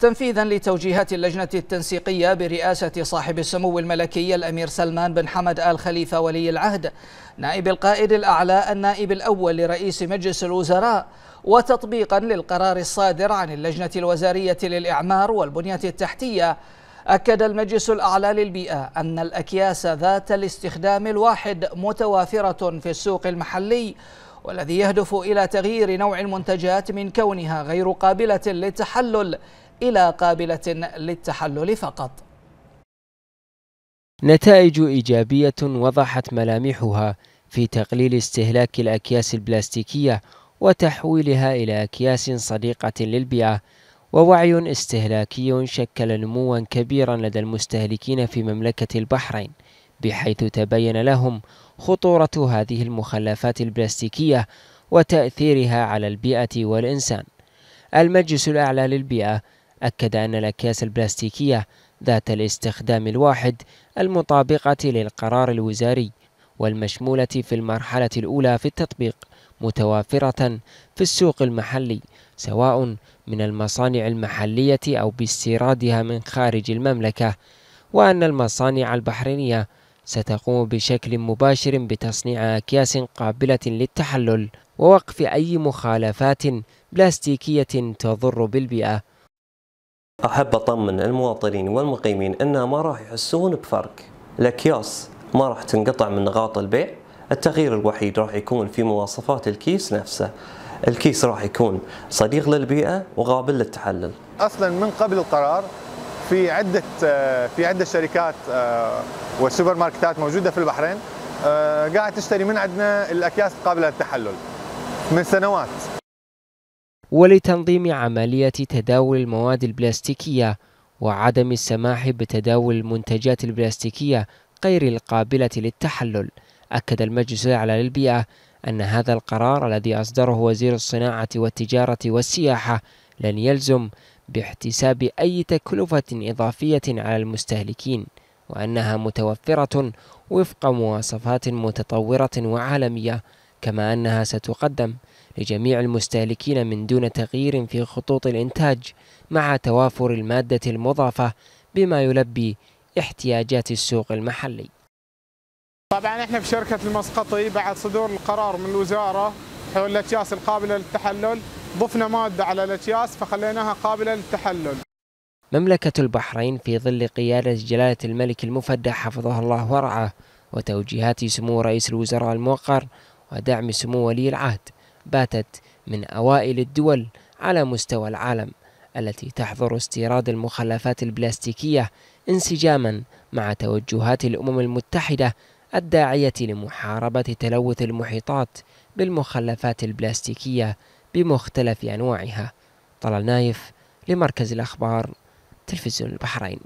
تنفيذا لتوجيهات اللجنة التنسيقية برئاسة صاحب السمو الملكي الأمير سلمان بن حمد آل خليفة ولي العهد نائب القائد الأعلى النائب الأول لرئيس مجلس الوزراء وتطبيقا للقرار الصادر عن اللجنة الوزارية للإعمار والبنية التحتية أكد المجلس الأعلى للبيئة أن الأكياس ذات الاستخدام الواحد متوافرة في السوق المحلي والذي يهدف إلى تغيير نوع المنتجات من كونها غير قابلة للتحلل إلى قابلة للتحلل فقط نتائج إيجابية وضحت ملامحها في تقليل استهلاك الأكياس البلاستيكية وتحويلها إلى أكياس صديقة للبيئة ووعي استهلاكي شكل نموا كبيرا لدى المستهلكين في مملكة البحرين بحيث تبين لهم خطورة هذه المخلفات البلاستيكية وتأثيرها على البيئة والإنسان. المجلس الأعلى للبيئة أكد أن الأكياس البلاستيكية ذات الاستخدام الواحد المطابقة للقرار الوزاري والمشمولة في المرحلة الأولى في التطبيق متوافرة في السوق المحلي سواء من المصانع المحلية أو باستيرادها من خارج المملكة وأن المصانع البحرينية ستقوم بشكل مباشر بتصنيع أكياس قابلة للتحلل ووقف أي مخالفات بلاستيكية تضر بالبيئة أحب أطمن المواطنين والمقيمين أن ما راح يحسون بفرق الأكياس ما راح تنقطع من نقاط البيع التغيير الوحيد راح يكون في مواصفات الكيس نفسه الكيس راح يكون صديق للبيئة وقابل للتحلل أصلا من قبل القرار في عده آه، في عده شركات آه، وسوبر ماركتات موجوده في البحرين آه، قاعد تشتري من عندنا الاكياس قابله للتحلل من سنوات ولتنظيم عمليه تداول المواد البلاستيكيه وعدم السماح بتداول المنتجات البلاستيكيه غير القابله للتحلل اكد المجلس الاعلى للبيئه ان هذا القرار الذي اصدره وزير الصناعه والتجاره والسياحه لن يلزم باحتساب أي تكلفة إضافية على المستهلكين وأنها متوفرة وفق مواصفات متطورة وعالمية كما أنها ستقدم لجميع المستهلكين من دون تغيير في خطوط الإنتاج مع توافر المادة المضافة بما يلبي احتياجات السوق المحلي طبعا احنا في شركة المسقطي بعد صدور القرار من الوزارة حول الأكياس القابلة للتحلل ضفنا مادة على الأكياس فخليناها قابلة للتحلل مملكة البحرين في ظل قيادة جلالة الملك المفدى حفظه الله ورعاه وتوجيهات سمو رئيس الوزراء الموقر ودعم سمو ولي العهد باتت من أوائل الدول على مستوى العالم التي تحظر استيراد المخلفات البلاستيكية انسجاما مع توجهات الأمم المتحدة الداعية لمحاربة تلوث المحيطات بالمخلفات البلاستيكية بمختلف أنواعها طلال نايف لمركز الأخبار تلفزيون البحرين